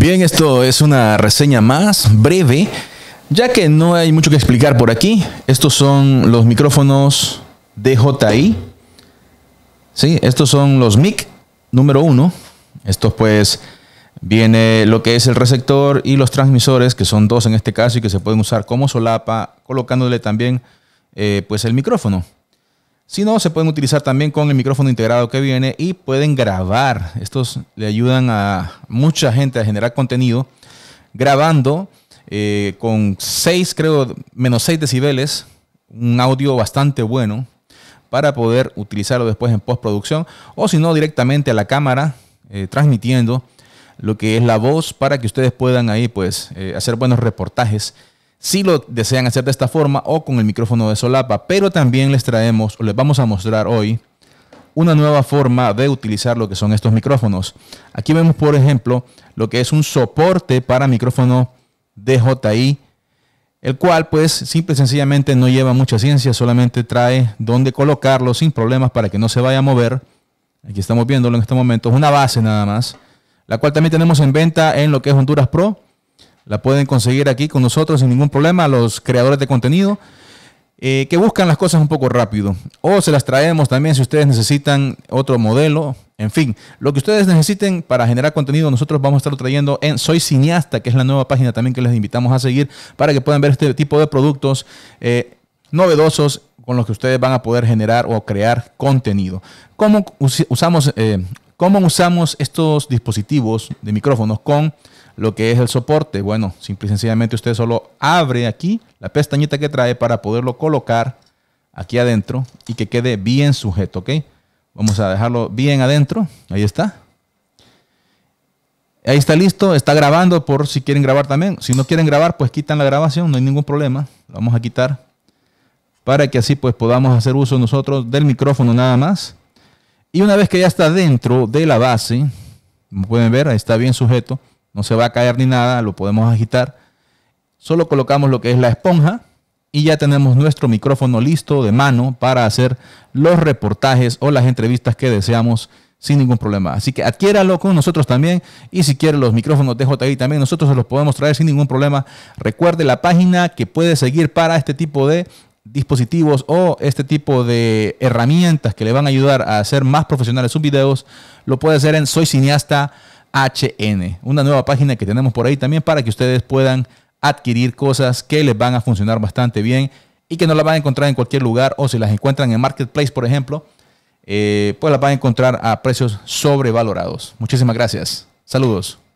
Bien, esto es una reseña más breve, ya que no hay mucho que explicar por aquí. Estos son los micrófonos DJI. Sí, estos son los mic número uno. Estos pues viene lo que es el receptor y los transmisores, que son dos en este caso y que se pueden usar como solapa, colocándole también eh, pues el micrófono. Si no, se pueden utilizar también con el micrófono integrado que viene y pueden grabar. Estos le ayudan a mucha gente a generar contenido grabando eh, con 6, creo, menos 6 decibeles, un audio bastante bueno para poder utilizarlo después en postproducción o si no directamente a la cámara eh, transmitiendo lo que es la voz para que ustedes puedan ahí pues eh, hacer buenos reportajes si lo desean hacer de esta forma o con el micrófono de solapa. Pero también les traemos o les vamos a mostrar hoy una nueva forma de utilizar lo que son estos micrófonos. Aquí vemos, por ejemplo, lo que es un soporte para micrófono DJI, el cual pues simple y sencillamente no lleva mucha ciencia, solamente trae dónde colocarlo sin problemas para que no se vaya a mover. Aquí estamos viéndolo en este momento, es una base nada más, la cual también tenemos en venta en lo que es Honduras Pro la pueden conseguir aquí con nosotros sin ningún problema, los creadores de contenido. Eh, que buscan las cosas un poco rápido. O se las traemos también si ustedes necesitan otro modelo. En fin, lo que ustedes necesiten para generar contenido, nosotros vamos a estarlo trayendo en Soy Cineasta, que es la nueva página también que les invitamos a seguir para que puedan ver este tipo de productos eh, novedosos con los que ustedes van a poder generar o crear contenido. ¿Cómo usamos, eh, ¿Cómo usamos estos dispositivos de micrófonos con lo que es el soporte? Bueno, simple y sencillamente usted solo abre aquí la pestañita que trae para poderlo colocar aquí adentro y que quede bien sujeto, ¿ok? Vamos a dejarlo bien adentro, ahí está. Ahí está listo, está grabando por si quieren grabar también. Si no quieren grabar, pues quitan la grabación, no hay ningún problema. vamos a quitar para que así pues podamos hacer uso nosotros del micrófono nada más y una vez que ya está dentro de la base, como pueden ver, está bien sujeto, no se va a caer ni nada, lo podemos agitar. Solo colocamos lo que es la esponja y ya tenemos nuestro micrófono listo de mano para hacer los reportajes o las entrevistas que deseamos sin ningún problema. Así que adquiéralo con nosotros también y si quiere los micrófonos de JI también nosotros se los podemos traer sin ningún problema. Recuerde la página que puede seguir para este tipo de dispositivos o este tipo de herramientas que le van a ayudar a hacer más profesionales sus videos, lo puede hacer en Soy Cineasta HN, una nueva página que tenemos por ahí también para que ustedes puedan adquirir cosas que les van a funcionar bastante bien y que no las van a encontrar en cualquier lugar o si las encuentran en Marketplace, por ejemplo, eh, pues las van a encontrar a precios sobrevalorados. Muchísimas gracias. Saludos.